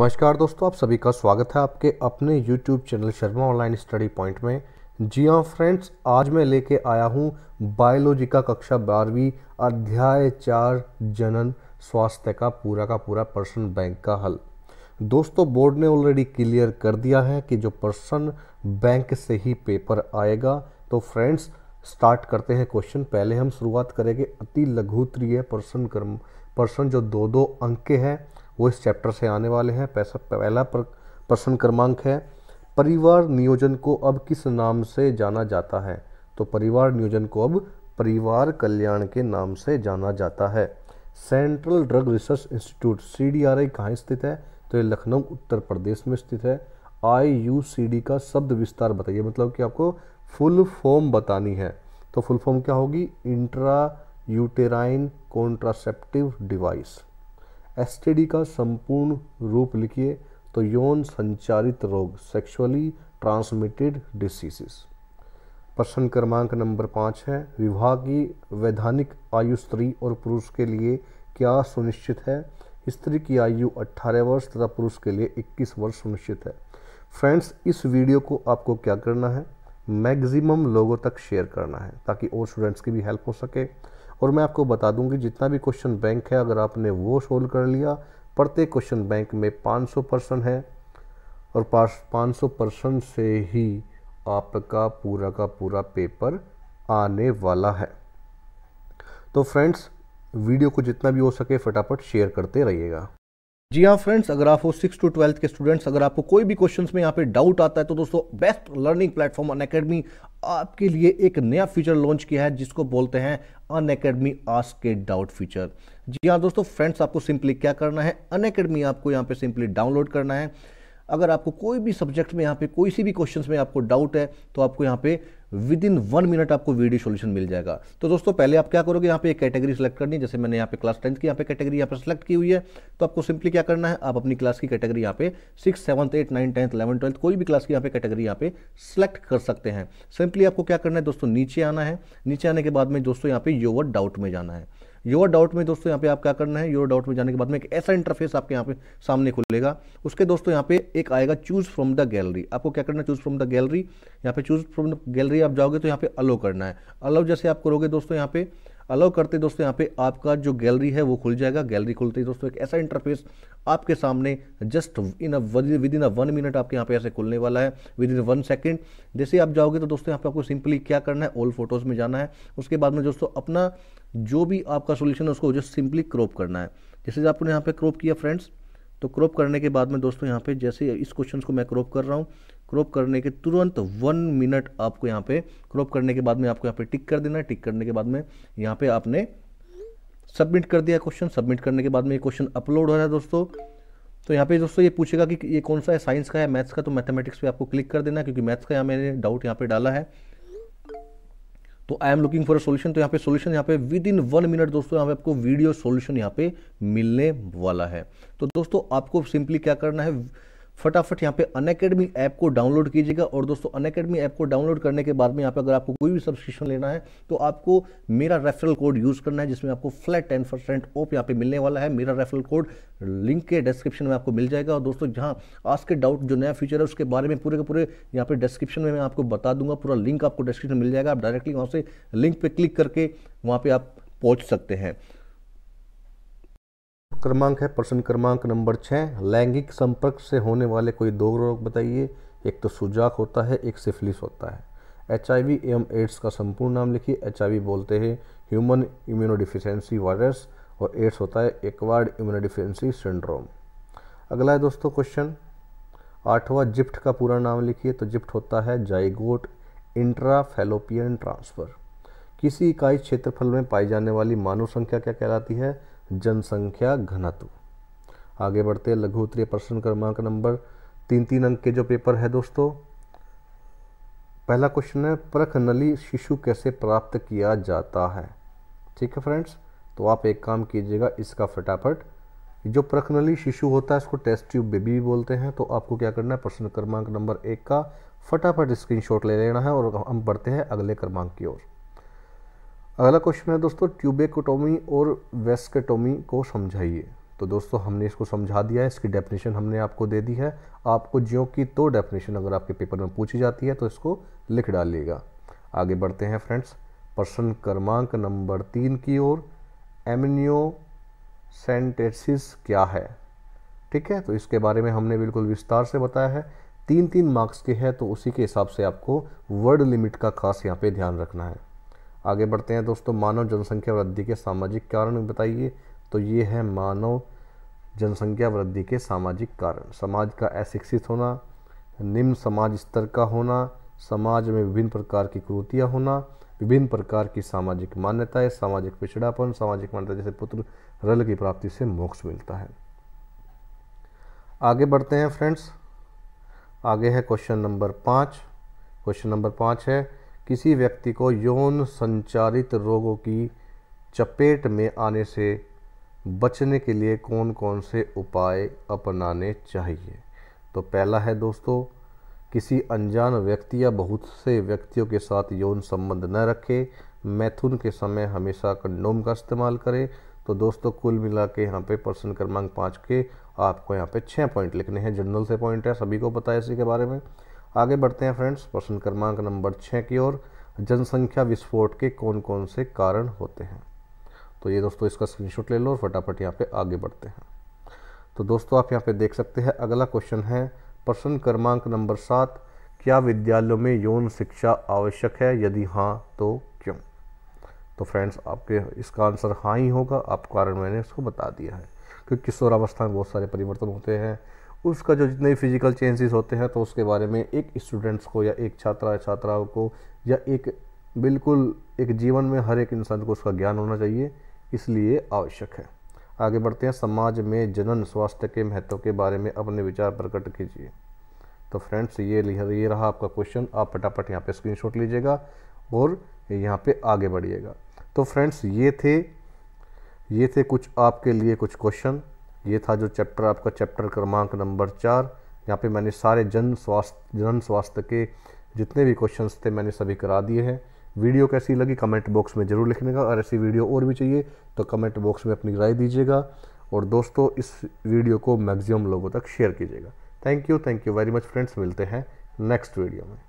नमस्कार दोस्तों आप सभी का स्वागत है आपके अपने YouTube channel Sharma online study point में जी हाँ फ्रेंड्स आज मैं लेके आया हूँ बायोलॉजी का कक्षा बारहवीं अध्याय चार जनन स्वास्थ्य का पूरा का पूरा पर्सन बैंक का हल दोस्तों बोर्ड ने ऑलरेडी क्लियर कर दिया है कि जो पर्सन बैंक से ही पेपर आएगा तो फ्रेंड्स स्टार्ट करते हैं क्वेश्चन पहले हम शुरुआत करेंगे अति लघुत्रीय पर्सन कर्म पर्सन जो दो दो अंक के हैं वो इस चैप्टर से आने वाले हैं पैसा पहला प्रश्न क्रमांक है परिवार नियोजन को अब किस नाम से जाना जाता है तो परिवार नियोजन को अब परिवार कल्याण के नाम से जाना जाता है central drug research institute C D R I कहाँ स्थित है तो ये लखनऊ उत्तर प्रदेश में स्थित है आई यू सी डी का शब्द विस्तार बताइए मतलब कि आपको फुल फॉर्म बतानी है तो फुल फॉर्म क्या होगी intra uterine contraceptive device S का संपूर्ण रूप लिखिए तो यौन संचारित रोग सेक्सुअली ट्रांसमिटेड डिसीजेस प्रश्न क्रमांक नंबर पाँच है विवाह की वैधानिक आयु स्त्री और पुरुष के लिए क्या सुनिश्चित है स्त्री की आयु 18 वर्ष तथा पुरुष के लिए 21 वर्ष सुनिश्चित है फ्रेंड्स इस वीडियो को आपको क्या करना है मैक्सिमम लोगों तक शेयर करना है ताकि और स्टूडेंट्स की भी हेल्प हो सके और मैं आपको बता दूंगी जितना भी क्वेश्चन बैंक है अगर आपने वो सोल्व कर लिया प्रत्येक क्वेश्चन बैंक में 500 परसेंट है और पाँच 500 परसेंट से ही आपका पूरा का पूरा पेपर आने वाला है तो फ्रेंड्स वीडियो को जितना भी हो सके फटाफट शेयर करते रहिएगा जी हाँ फ्रेंड्स अगर आप हो सिक्स टू ट्वेल्थ के स्टूडेंट्स अगर आपको कोई भी क्वेश्चंस में यहाँ पे डाउट आता है तो दोस्तों best learning platform Unacademy आपके लिए एक नया फीचर लॉन्च किया है जिसको बोलते हैं अन अकेडमी आस्क के डाउट फीचर जी हाँ दोस्तों फ्रेंड्स आपको सिंपली क्या करना है अन अकेडमी आपको यहाँ पे सिंपली डाउनलोड करना है अगर आपको कोई भी सब्जेक्ट में यहाँ पे कोई सी भी क्वेश्चन में आपको डाउट है तो आपको यहाँ पे विद इन वन मिनट आपको वीडियो सोल्यूशन मिल जाएगा तो दोस्तों पहले आप क्या करोगे यहाँ पे एक कैटेगरी सेलेक्ट करनी है जैसे मैंने यहाँ पे क्लास टेंथ की यहाँ पे कैटेगरी यहाँ पे सेलेक्ट की हुई है तो आपको सिंपली क्या करना है आप अपनी क्लास की कैटेगरी यहाँ पे six seventh eight nine tenth eleven twelfth कोई भी क्लास की यहाँ पे कैटेगरी यहाँ पे सेलेक्ट कर सकते हैं सिंपली आपको क्या करना है दोस्तों नीचे आना है नीचे आने के बाद में दोस्तों यहाँ पे योवर डाउट में जाना है योर डाउट में दोस्तों यहाँ पे आप क्या करना है योर डाउट में जाने के बाद में एक ऐसा इंटरफेस आपके यहाँ पे सामने खुलेगा उसके दोस्तों यहाँ पे एक आएगा चूज फ्रॉम द गैलरी आपको क्या करना है चूज फ्रॉम द गैलरी यहाँ पे चूज फ्रॉम द गैलरी आप जाओगे तो यहाँ पे अलो करना है अलो जैसे आप करोगे दोस्तों यहाँ पे अलाउ करते दोस्तों यहाँ पे आपका जो गैलरी है वो खुल जाएगा गैलरी खुलते ही दोस्तों एक ऐसा इंटरफेस आपके सामने just in within a one minute आपके यहाँ पे ऐसे खुलने वाला है विद इन वन सेकेंड जैसे आप जाओगे तो दोस्तों यहाँ पे आपको सिंपली क्या करना है ओल्ड फोटोज़ में जाना है उसके बाद में दोस्तों अपना जो भी आपका सोल्यूशन है उसको जस्ट सिंपली क्रॉप करना है जैसे आपने यहाँ पे क्रॉप किया फ्रेंड्स तो क्रॉप करने के बाद में दोस्तों यहाँ पे जैसे इस क्वेश्चन को मैं क्रॉप कर रहा हूँ क्रॉप करने के तुरंत वन मिनट आपको यहाँ पे क्रॉप करने के बाद में आपको यहाँ पे टिक कर देना है टिक करने के बाद में यहाँ पे आपने सबमिट कर दिया क्वेश्चन सबमिट करने के बाद में ये क्वेश्चन अपलोड हो रहा है दोस्तों तो यहाँ पे दोस्तों ये पूछेगा कि ये कौन सा है साइंस का है मैथ्स का तो मैथमेटिक्स पे आपको क्लिक कर देना क्योंकि मैथ्स का यहाँ मैंने डाउट यहाँ पे डाला है तो I am looking for a solution तो यहाँ पे सोल्यूशन यहाँ पे विद इन वन मिनट दोस्तों यहाँ पे आपको वीडियो सोल्यूशन यहाँ पे मिलने वाला है तो दोस्तों आपको सिंपली क्या करना है फटाफट यहाँ पे अन अकेडमी ऐप को डाउनलोड कीजिएगा और दोस्तों अन अकेडमी ऐप को डाउनलोड करने के बाद में यहाँ पे अगर आपको कोई भी सब्सक्रिप्शन लेना है तो आपको मेरा रेफरल कोड यूज़ करना है जिसमें आपको फ्लैट टेन परसेंट ऑफ यहाँ पे मिलने वाला है मेरा रेफरल कोड लिंक के डिस्क्रिप्शन में आपको मिल जाएगा और दोस्तों जहाँ आज के डाउट जो नया फीचर है उसके बारे में पूरे के पूरे यहाँ पे डिस्क्रिप्शन में मैं आपको बता दूंगा पूरा लिंक आपको डिस्क्रिप्शन मिल जाएगा आप डायरेक्टली वहाँ से लिंक पर क्लिक करके वहाँ पर आप पहुँच सकते हैं क्रमांक है प्रश्न क्रमांक नंबर छः लैंगिक संपर्क से होने वाले कोई दो रोग बताइए एक तो सुजाक होता है एक सिफिलिस होता है एच एवं एड्स का संपूर्ण नाम लिखिए एच बोलते हैं ह्यूमन इम्यूनोडिफिशेंसी वायरस और एड्स होता है एक्वार्ड इम्यूनोडिफिशेंसी सिंड्रोम अगला है दोस्तों क्वेश्चन आठवां जिप्ट का पूरा नाम लिखिए तो जिप्ट होता है जाइगोट इंट्राफेलोपियन ट्रांसफ़र किसी इकाई क्षेत्रफल में पाई जाने वाली मानव संख्या क्या कहलाती है जनसंख्या घनत्व आगे बढ़ते हैं लघु उत्तरीय प्रश्न क्रमांक नंबर तीन तीन अंक के जो पेपर है दोस्तों पहला क्वेश्चन है परख नली शिशु कैसे प्राप्त किया जाता है ठीक है फ्रेंड्स तो आप एक काम कीजिएगा इसका फटाफट जो नली शिशु होता है इसको टेस्ट ट्यूब बेबी भी बोलते हैं तो आपको क्या करना है प्रश्न क्रमांक नंबर एक का फटाफट स्क्रीनशॉट ले लेना है और हम बढ़ते हैं अगले क्रमांक की ओर अगला क्वेश्चन है दोस्तों ट्यूबेकोटोमी और वेस्कटोमी को समझाइए तो दोस्तों हमने इसको समझा दिया है इसकी डेफिनेशन हमने आपको दे दी है आपको ज्यो की तो डेफिनेशन अगर आपके पेपर में पूछी जाती है तो इसको लिख डालिएगा आगे बढ़ते हैं फ्रेंड्स प्रश्न क्रमांक नंबर तीन की ओर सेंटेसिस क्या है ठीक है तो इसके बारे में हमने बिल्कुल विस्तार से बताया है तीन तीन मार्क्स के हैं तो उसी के हिसाब से आपको वर्ड लिमिट का खास यहाँ पे ध्यान रखना है आगे बढ़ते हैं दोस्तों मानव जनसंख्या वृद्धि के सामाजिक कारण बताइए तो ये है मानव जनसंख्या वृद्धि के सामाजिक कारण समाज का अशिक्षित होना निम्न समाज स्तर का होना समाज में विभिन्न प्रकार की क्रूतियाँ होना विभिन्न प्रकार की सामाजिक मान्यताएं सामाजिक पिछड़ापन सामाजिक मान्यता जैसे पुत्र रल की प्राप्ति से मोक्ष मिलता है आगे बढ़ते हैं फ्रेंड्स आगे है क्वेश्चन नंबर पाँच क्वेश्चन नंबर पाँच है किसी व्यक्ति को यौन संचारित रोगों की चपेट में आने से बचने के लिए कौन कौन से उपाय अपनाने चाहिए तो पहला है दोस्तों किसी अनजान व्यक्ति या बहुत से व्यक्तियों के साथ यौन संबंध न रखें मैथुन के समय हमेशा कंडोम का इस्तेमाल करें तो दोस्तों कुल मिला के यहाँ पे प्रश्न क्रमांक पाँच के आपको यहाँ पे छः पॉइंट लिखने हैं जनरल से पॉइंट है सभी को पता है इसी के बारे में आगे बढ़ते हैं फ्रेंड्स प्रश्न क्रमांक नंबर छः की ओर जनसंख्या विस्फोट के कौन कौन से कारण होते हैं तो ये दोस्तों इसका स्क्रीनशॉट ले लो और फटाफट यहाँ पे आगे बढ़ते हैं तो दोस्तों आप यहाँ पे देख सकते हैं अगला क्वेश्चन है प्रश्न क्रमांक नंबर सात क्या विद्यालयों में यौन शिक्षा आवश्यक है यदि हाँ तो क्यों तो फ्रेंड्स आपके इसका आंसर हाँ ही होगा आप कारण मैंने इसको बता दिया है क्योंकि किशोरावस्था में बहुत सारे परिवर्तन होते हैं उसका जो जितने फिज़िकल चेंजेस होते हैं तो उसके बारे में एक स्टूडेंट्स को या एक छात्रा छात्राओं को या एक बिल्कुल एक जीवन में हर एक इंसान को उसका ज्ञान होना चाहिए इसलिए आवश्यक है आगे बढ़ते हैं समाज में जनन स्वास्थ्य के महत्व के बारे में अपने विचार प्रकट कीजिए तो फ्रेंड्स ये ये रहा आपका क्वेश्चन आप फटाफट यहाँ पे स्क्रीनशॉट लीजिएगा और यहाँ पे आगे बढ़िएगा तो फ्रेंड्स ये थे ये थे कुछ आपके लिए कुछ क्वेश्चन ये था जो चैप्टर आपका चैप्टर क्रमांक नंबर चार यहाँ पे मैंने सारे जन स्वास्थ्य जन स्वास्थ्य के जितने भी क्वेश्चंस थे मैंने सभी करा दिए हैं वीडियो कैसी लगी कमेंट बॉक्स में ज़रूर लिखने का और ऐसी वीडियो और भी चाहिए तो कमेंट बॉक्स में अपनी राय दीजिएगा और दोस्तों इस वीडियो को मैक्सिमम लोगों तक शेयर कीजिएगा thank you thank you very much friends मिलते हैं नेक्स्ट वीडियो में